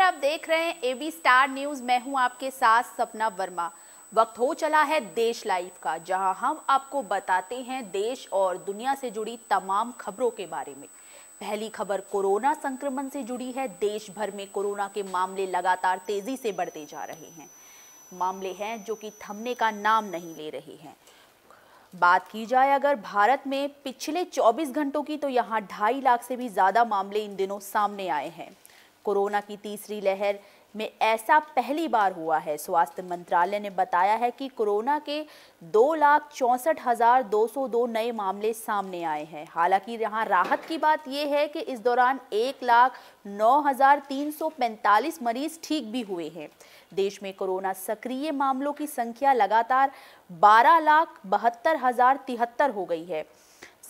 नमस्कार आप देख रहे हैं एबी स्टार न्यूज मैं हूं आपके साथ सपना वर्मा वक्त हो चला है देश लाइफ का जहां हम आपको बताते हैं देश और दुनिया से जुड़ी तमाम खबरों के बारे में पहली खबर कोरोना संक्रमण से जुड़ी है देश भर में कोरोना के मामले लगातार तेजी से बढ़ते जा रहे हैं मामले हैं जो कि थमने का नाम नहीं ले रहे हैं बात की जाए अगर भारत में पिछले 24 घंटों की तो यहाँ ढाई लाख से भी ज़्यादा मामले इन दिनों सामने आए हैं कोरोना की तीसरी लहर में ऐसा पहली बार हुआ है स्वास्थ्य मंत्रालय ने बताया है कि कोरोना के दो लाख चौंसठ हज़ार दो सौ दो नए मामले सामने आए हैं हालांकि यहाँ राहत की बात यह है कि इस दौरान एक लाख नौ हज़ार तीन सौ पैंतालीस मरीज ठीक भी हुए हैं देश में कोरोना सक्रिय मामलों की संख्या लगातार बारह लाख बहत्तर हज़ार तिहत्तर हो गई है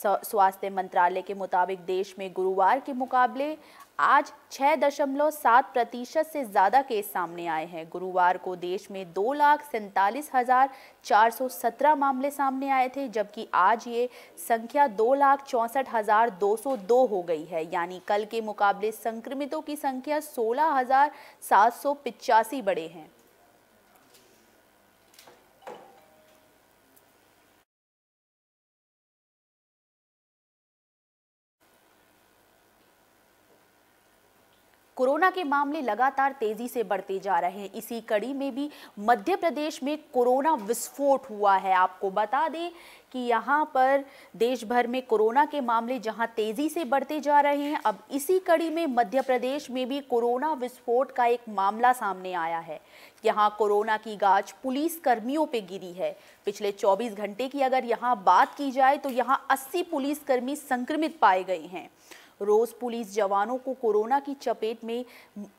स्वास्थ्य मंत्रालय के मुताबिक देश में गुरुवार के मुकाबले आज 6.7 प्रतिशत से ज़्यादा केस सामने आए हैं गुरुवार को देश में दो लाख सैंतालीस हज़ार चार सौ सत्रह मामले सामने आए थे जबकि आज ये संख्या दो लाख चौंसठ हज़ार दो सौ दो हो गई है यानी कल के मुकाबले संक्रमितों की संख्या सोलह हज़ार सात सौ पिचासी बढ़े हैं कोरोना के मामले लगातार तेजी से बढ़ते जा रहे हैं इसी कड़ी में भी मध्य प्रदेश में कोरोना विस्फोट हुआ है आपको बता दें कि यहाँ पर देश भर में कोरोना के मामले जहाँ तेज़ी से बढ़ते जा रहे हैं अब इसी कड़ी में मध्य प्रदेश में भी कोरोना विस्फोट का एक मामला सामने आया है यहाँ कोरोना की गाज पुलिस कर्मियों पे गिरी है पिछले 24 घंटे की अगर यहाँ बात की जाए तो यहाँ 80 कर्मी संक्रमित पाए गए हैं रोज़ पुलिस जवानों को कोरोना की चपेट में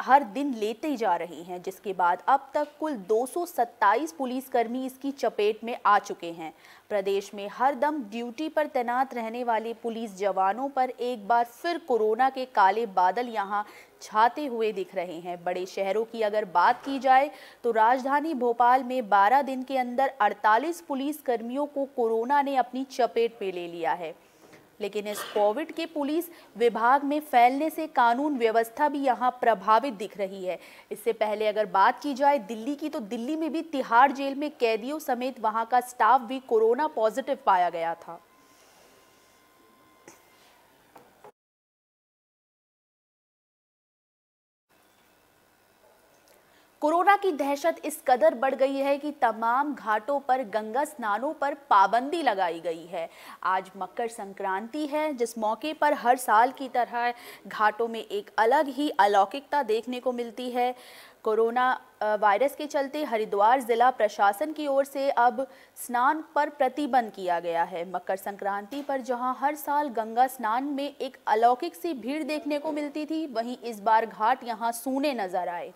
हर दिन लेते जा रही हैं जिसके बाद अब तक कुल 227 पुलिसकर्मी इसकी चपेट में आ चुके हैं प्रदेश में हर दम ड्यूटी पर तैनात रहने वाले पुलिस जवानों पर एक बार फिर कोरोना के काले बादल यहाँ छाते हुए दिख रहे हैं बड़े शहरों की अगर बात की जाए तो राजधानी भोपाल में 12 दिन के अंदर 48 पुलिस कर्मियों को कोरोना ने अपनी चपेट में ले लिया है लेकिन इस कोविड के पुलिस विभाग में फैलने से कानून व्यवस्था भी यहाँ प्रभावित दिख रही है इससे पहले अगर बात की जाए दिल्ली की तो दिल्ली में भी तिहाड़ जेल में कैदियों समेत वहाँ का स्टाफ भी कोरोना पॉजिटिव पाया गया था कोरोना की दहशत इस कदर बढ़ गई है कि तमाम घाटों पर गंगा स्नानों पर पाबंदी लगाई गई है आज मकर संक्रांति है जिस मौके पर हर साल की तरह घाटों में एक अलग ही अलौकिकता देखने को मिलती है कोरोना वायरस के चलते हरिद्वार ज़िला प्रशासन की ओर से अब स्नान पर प्रतिबंध किया गया है मकर संक्रांति पर जहां हर साल गंगा स्नान में एक अलौकिक सी भीड़ देखने को मिलती थी वहीं इस बार घाट यहां सूने नजर आए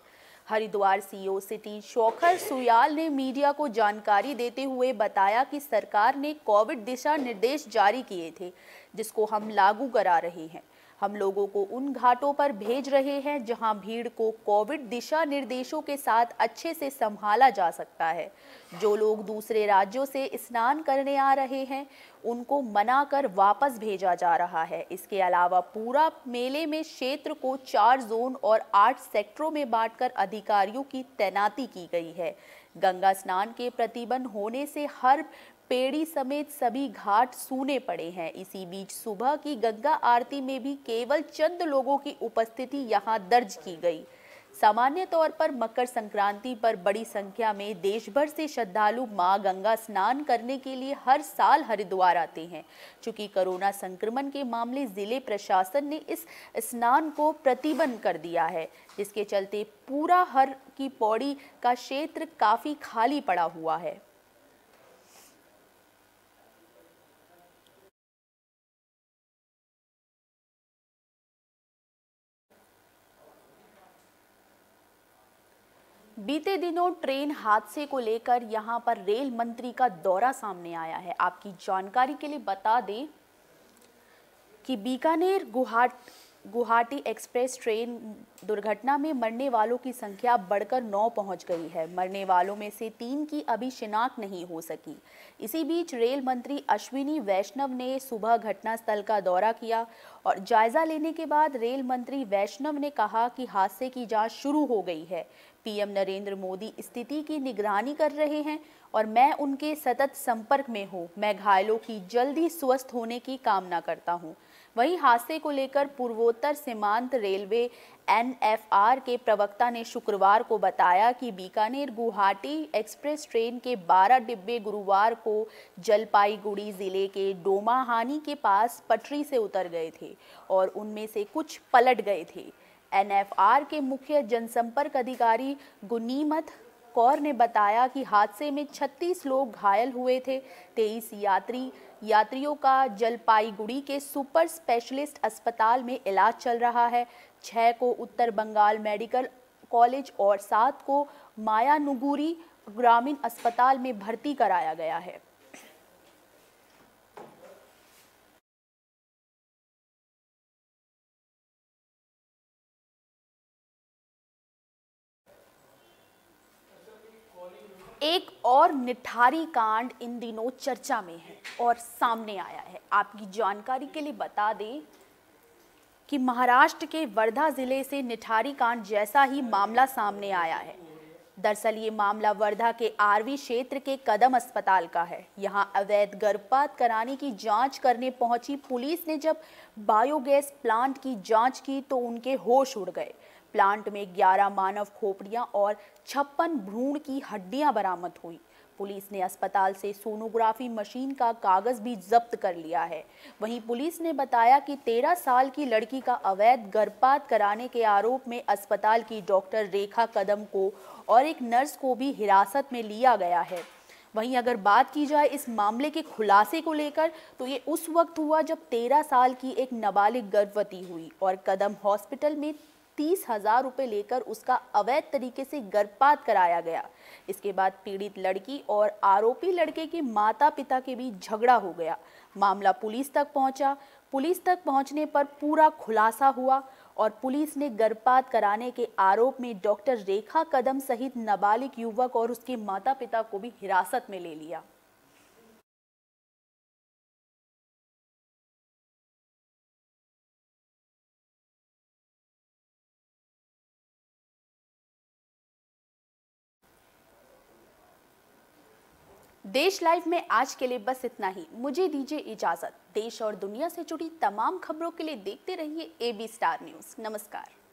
Haridwar CEO e city Shekhar Suyal ने मीडिया को जानकारी देते हुए बताया कि सरकार ने कोविड दिशा निर्देश जारी किए थे जिसको हम लागू करा रहे हैं हम लोगों को उन घाटों पर भेज रहे हैं जहां भीड़ को कोविड दिशा निर्देशों के साथ अच्छे से संभाला जा सकता है जो लोग दूसरे राज्यों से स्नान करने आ रहे हैं उनको मना कर वापस भेजा जा रहा है इसके अलावा पूरा मेले में क्षेत्र को चार जोन और आठ सेक्टरों में बांटकर अधिकारियों की तैनाती की गई है गंगा स्नान के प्रतिबंध होने से हर पेड़ी समेत सभी घाट सूने पड़े हैं इसी बीच सुबह की गंगा आरती में भी केवल चंद लोगों की उपस्थिति यहां दर्ज की गई सामान्य तौर पर मकर संक्रांति पर बड़ी संख्या में देश भर से श्रद्धालु मां गंगा स्नान करने के लिए हर साल हरिद्वार आते हैं चूंकि कोरोना संक्रमण के मामले जिले प्रशासन ने इस स्नान को प्रतिबंध कर दिया है जिसके चलते पूरा हर की पौड़ी का क्षेत्र काफ़ी खाली पड़ा हुआ है बीते दिनों ट्रेन हादसे को लेकर यहां पर रेल मंत्री का दौरा सामने आया है आपकी जानकारी के लिए बता दें कि बीकानेर गुहाट गुवाहाटी एक्सप्रेस ट्रेन दुर्घटना में मरने वालों की संख्या बढ़कर नौ पहुंच गई है मरने वालों में से तीन की अभी शिनाख्त नहीं हो सकी इसी बीच रेल मंत्री अश्विनी वैष्णव ने सुबह घटनास्थल का दौरा किया और जायजा लेने के बाद रेल मंत्री वैष्णव ने कहा कि हादसे की जांच शुरू हो गई है पीएम नरेंद्र मोदी स्थिति की निगरानी कर रहे हैं और मैं उनके सतत संपर्क में हूँ मैं घायलों की जल्दी स्वस्थ होने की कामना करता हूँ वहीं हादसे को लेकर पूर्वोत्तर सीमांत रेलवे एनएफआर के प्रवक्ता ने शुक्रवार को बताया कि बीकानेर गुवाहाटी एक्सप्रेस ट्रेन के 12 डिब्बे गुरुवार को जलपाईगुड़ी ज़िले के डोमाहानी के पास पटरी से उतर गए थे और उनमें से कुछ पलट गए थे एनएफआर के मुख्य जनसंपर्क अधिकारी गुनीमत कौर ने बताया कि हादसे में 36 लोग घायल हुए थे तेईस यात्री यात्रियों का जलपाईगुड़ी के सुपर स्पेशलिस्ट अस्पताल में इलाज चल रहा है छः को उत्तर बंगाल मेडिकल कॉलेज और सात को मायानुगुरी ग्रामीण अस्पताल में भर्ती कराया गया है एक और निठारी कांड इन दिनों चर्चा में है और सामने आया है आपकी जानकारी के लिए बता दें कि महाराष्ट्र के वर्धा जिले से निठारी कांड जैसा ही मामला सामने आया है दरअसल ये मामला वर्धा के आरवी क्षेत्र के कदम अस्पताल का है यहाँ अवैध गर्भपात कराने की जांच करने पहुंची पुलिस ने जब बायोगैस प्लांट की जांच की तो उनके होश उड़ गए प्लांट में 11 मानव खोपड़ियां और छप्पन भ्रूण की हड्डियां बरामद हुई पुलिस ने अस्पताल से सोनोग्राफी मशीन का कागज भी जब्त कर लिया है वहीं पुलिस ने बताया कि 13 साल की लड़की का अवैध गर्भपात कराने के आरोप में अस्पताल की डॉक्टर रेखा कदम को और एक नर्स को भी हिरासत में लिया गया है वहीं अगर बात की जाए इस मामले के खुलासे को लेकर तो ये उस वक्त हुआ जब तेरह साल की एक नाबालिग गर्भवती हुई और कदम हॉस्पिटल में तीस हजार रुपये लेकर उसका अवैध तरीके से गर्भपात कराया गया इसके बाद पीड़ित लड़की और आरोपी लड़के के माता पिता के बीच झगड़ा हो गया मामला पुलिस तक पहुंचा पुलिस तक पहुंचने पर पूरा खुलासा हुआ और पुलिस ने गर्भपात कराने के आरोप में डॉक्टर रेखा कदम सहित नाबालिग युवक और उसके माता पिता को भी हिरासत में ले लिया देश लाइव में आज के लिए बस इतना ही मुझे दीजिए इजाजत देश और दुनिया से जुड़ी तमाम खबरों के लिए देखते रहिए एबी स्टार न्यूज नमस्कार